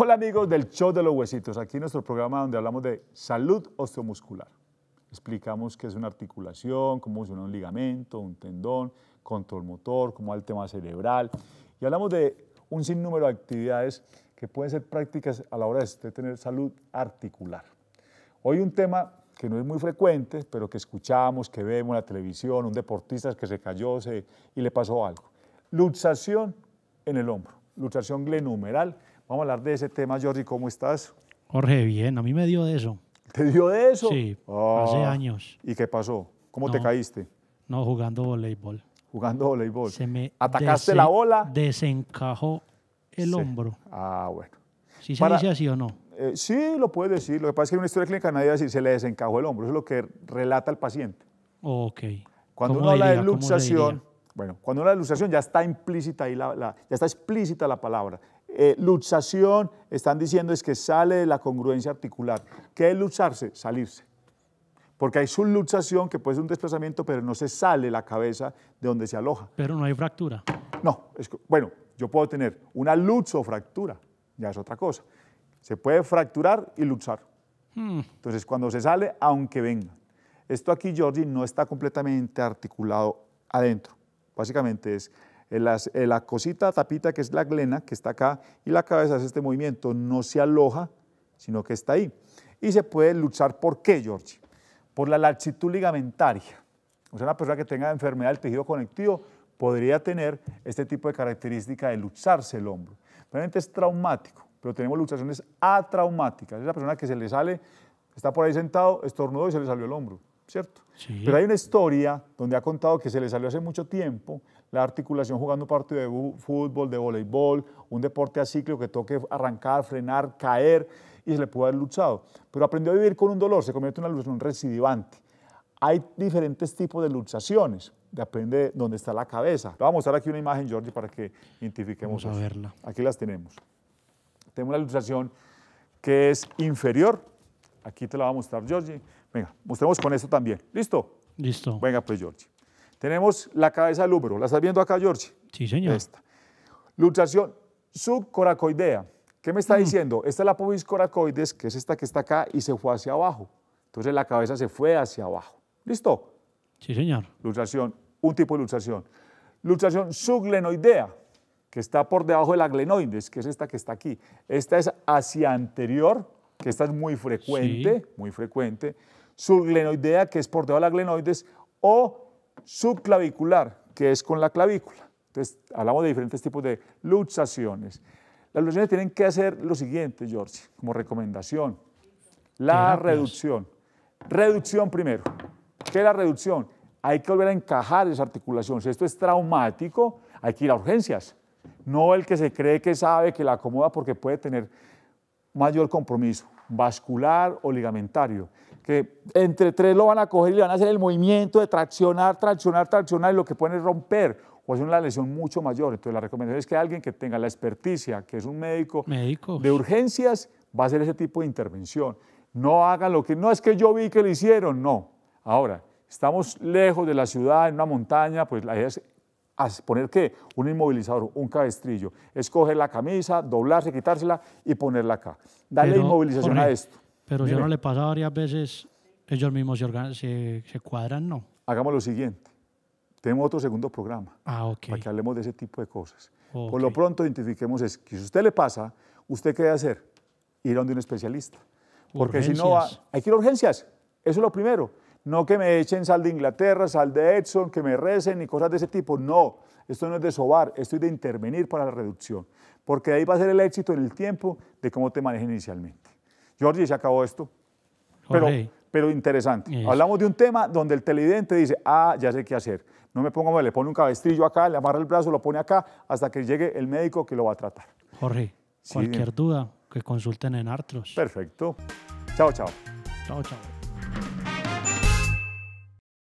Hola amigos del Show de los Huesitos, aquí en nuestro programa donde hablamos de salud osteomuscular. Explicamos qué es una articulación, cómo funciona un ligamento, un tendón, control motor, cómo va el tema cerebral. Y hablamos de un sinnúmero de actividades que pueden ser prácticas a la hora de tener salud articular. Hoy un tema que no es muy frecuente, pero que escuchamos, que vemos en la televisión, un deportista que se cayó se, y le pasó algo. Luxación en el hombro, luxación glenumeral Vamos a hablar de ese tema, Jordi, ¿cómo estás? Jorge, bien, a mí me dio de eso. ¿Te dio de eso? Sí, hace ah. años. ¿Y qué pasó? ¿Cómo te caíste? No, jugando voleibol. ¿Jugando voleibol? Se me ¿Atacaste la bola? Desencajó el hombro. Ah, bueno. ¿Sí se dice así o no? Eh, sí, lo puede decir. Lo que pasa es que en una historia clínica nadie va a decir se le desencajó el hombro. Eso es lo que relata el paciente. Ok. Cuando uno habla de luxación, bueno, cuando uno habla de luxación ya está implícita ahí la, la, ya está explícita la palabra eh, están diciendo es que sale de la congruencia articular. ¿Qué es luxarse? Salirse. Porque hay su luchación que puede ser un desplazamiento, pero no se sale la cabeza de donde se aloja. Pero no hay fractura. No, es, bueno, yo puedo tener una fractura, ya es otra cosa. Se puede fracturar y luxar. Hmm. Entonces, cuando se sale, aunque venga. Esto aquí, Jordi no está completamente articulado adentro. Básicamente es la, cosita tapita que es la glena, que está acá, y la cabeza hace este movimiento, no se aloja, sino que está ahí. Y se puede luchar, ¿por qué, George? Por la laxitud ligamentaria. O sea, una persona que tenga enfermedad del tejido conectivo podría tener este tipo de característica de lucharse el hombro. Realmente es traumático, pero tenemos luxaciones atraumáticas. Es la persona que se le sale, está por ahí sentado, estornudó y se le salió el hombro. ¿cierto? Pero hay una historia donde ha contado que se le salió hace mucho tiempo la articulación jugando partido de fútbol, de voleibol, un deporte acíclico que toque arrancar, frenar, caer y se le pudo haber luchado. Pero aprendió a vivir con un dolor, se convierte en una luxación recidivante. Hay diferentes tipos de luxaciones, depende de dónde está la cabeza. Te voy a mostrar aquí una imagen, Jorge, para que identifiquemos. Vamos a verla. Aquí las tenemos. Tenemos una luxación que es inferior. Aquí te la va a mostrar Jorge. Venga, mostremos con esto también. ¿Listo? Listo. Venga, pues, George. Tenemos la cabeza del húmero. ¿La estás viendo acá, George? Sí, señor. Esta. Luxación subcoracoidea. ¿Qué me está mm. diciendo? Esta es la pubis coracoides, que es esta que está acá y se fue hacia abajo. Entonces la cabeza se fue hacia abajo. ¿Listo? Sí, señor. Luxación, un tipo de luxación. Luxación subglenoidea, que está por debajo de la glenoides, que es esta que está aquí. Esta es hacia anterior, que esta es muy frecuente, muy frecuente subglenoidea, que es por debajo de la glenoides, o subclavicular, que es con la clavícula. Entonces, hablamos de diferentes tipos de luxaciones. Las luxaciones tienen que hacer lo siguiente, George, como recomendación. La reducción. Reducción primero. ¿Qué es la reducción? Hay que volver a encajar esa articulación. Si esto es traumático, hay que ir a urgencias. No el que se cree que sabe que la acomoda porque puede tener mayor compromiso vascular o ligamentario, que entre tres lo van a coger y le van a hacer el movimiento de traccionar, traccionar, traccionar, y lo que pueden es romper o hacer una lesión mucho mayor. Entonces la recomendación es que alguien que tenga la experticia, que es un médico de urgencias, va a hacer ese tipo de intervención. No hagan lo que, no es que yo vi que lo hicieron, no. Ahora, estamos lejos de la ciudad, en una montaña, pues la idea es poner qué? Un inmovilizador, un cabestrillo. Es la camisa, doblarse, quitársela y ponerla acá. Dale inmovilización a esto. Pero ya si no le pasa varias veces, ellos mismos se, se, cuadran, ¿no? Hagamos lo siguiente. Tenemos otro segundo programa ah, para que hablemos de ese tipo de cosas. Por lo pronto identifiquemos es que si a usted le pasa, ¿usted qué debe hacer? Ir a donde un especialista. Porque si no, hay que ir a urgencias. Eso es lo primero. No que me echen sal de Inglaterra, sal de Edson, que me recen y cosas de ese tipo. No, esto no es de sobar, esto es de intervenir para la reducción. Porque ahí va a ser el éxito en el tiempo de cómo te manejes inicialmente. Jorge, se acabó esto. Pero, pero interesante. Hablamos de un tema donde el televidente dice, ah, ya sé qué hacer. No me pongo mal, le pone un cabestrillo acá, le amarra el brazo, lo pone acá, hasta que llegue el médico que lo va a tratar. Jorge, cualquier duda, que consulten en Artros. Perfecto. Chao, chao. Chao, chao.